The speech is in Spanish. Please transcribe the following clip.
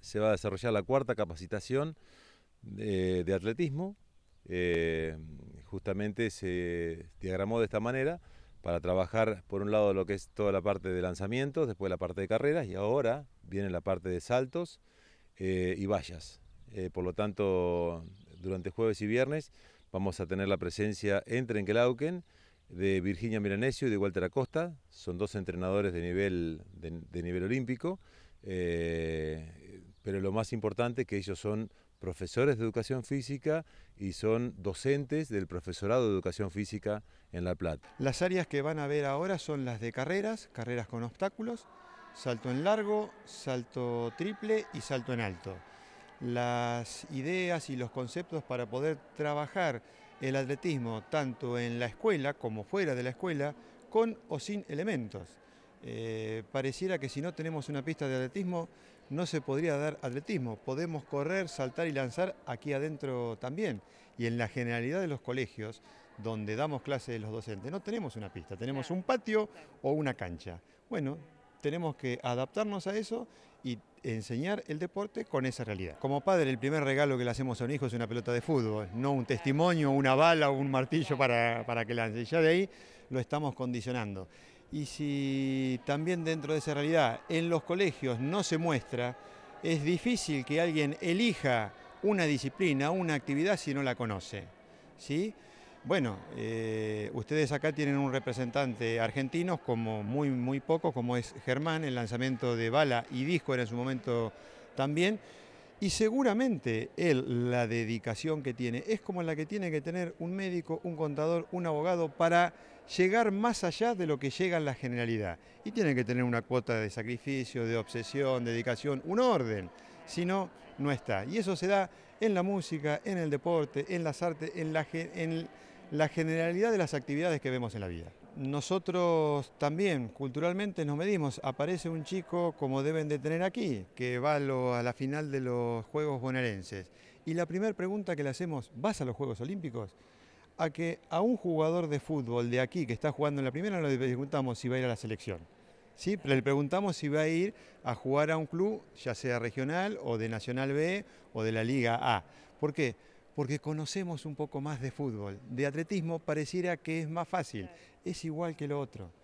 se va a desarrollar la cuarta capacitación de, atletismo. Eh, justamente se diagramó de esta manera para trabajar por un lado lo que es toda la parte de lanzamientos, después la parte de carreras y ahora viene la parte de saltos eh, y vallas. Eh, por lo tanto, durante jueves y viernes vamos a tener la presencia en enkelauken, de Virginia Milanesio y de Walter Acosta, son dos entrenadores de nivel, nivel olímpico pero lo más importante es que ellos son profesores de educación física y son docentes del profesorado de educación física en La Plata. Las áreas que van a ver ahora son las de carreras, carreras con obstáculos, salto en largo, salto triple y salto en alto. Las ideas y los conceptos para poder trabajar el atletismo tanto en la escuela como fuera de la escuela, con o sin elementos. Eh, pareciera que si no tenemos una pista de atletismo, no se podría dar atletismo. Podemos correr, saltar y lanzar aquí adentro también. Y en la generalidad de los colegios, donde damos clases los docentes, no tenemos una pista, tenemos un patio o una cancha. Bueno, tenemos que adaptarnos a eso y enseñar el deporte con esa realidad. Como padre, el primer regalo que le hacemos a un hijo es una pelota de fútbol, no un testimonio, una bala o un martillo para, para que lance. Y ya de ahí lo estamos condicionando y si también dentro de esa realidad en los colegios no se muestra, es difícil que alguien elija una disciplina, una actividad si no la conoce. ¿sí? Bueno, eh, ustedes acá tienen un representante argentino, como muy, muy poco, como es Germán, el lanzamiento de bala y disco era en su momento también. Y seguramente él, la dedicación que tiene, es como la que tiene que tener un médico, un contador, un abogado para llegar más allá de lo que llega en la generalidad. Y tiene que tener una cuota de sacrificio, de obsesión, dedicación, un orden. Si no, no está. Y eso se da en la música, en el deporte, en las artes, en la, en la generalidad de las actividades que vemos en la vida nosotros también culturalmente nos medimos. Aparece un chico como deben de tener aquí, que va a la final de los Juegos bonaerenses. Y la primera pregunta que le hacemos, ¿vas a los Juegos Olímpicos? A que a un jugador de fútbol de aquí que está jugando en la primera le preguntamos si va a ir a la selección. le preguntamos si va a ir a jugar a un club, ya sea regional o de Nacional B o de la Liga A. ¿Por qué? porque conocemos un poco más de fútbol. De atletismo pareciera que es más fácil, es igual que lo otro.